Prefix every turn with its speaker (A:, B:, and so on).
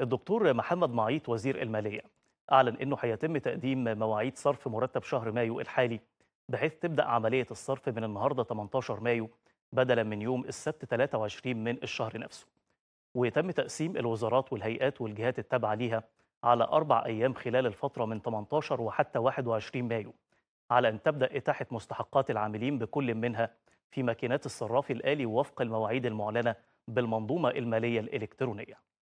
A: الدكتور محمد معيط وزير المالية أعلن أنه هيتم تقديم مواعيد صرف مرتب شهر مايو الحالي بحيث تبدأ عملية الصرف من النهاردة 18 مايو بدلا من يوم السبت 23 من الشهر نفسه ويتم تقسيم الوزارات والهيئات والجهات التابعة ليها على أربع أيام خلال الفترة من 18 وحتى 21 مايو على أن تبدأ إتاحة مستحقات العاملين بكل منها في ماكينات الصراف الآلي وفق المواعيد المعلنة بالمنظومة المالية الإلكترونية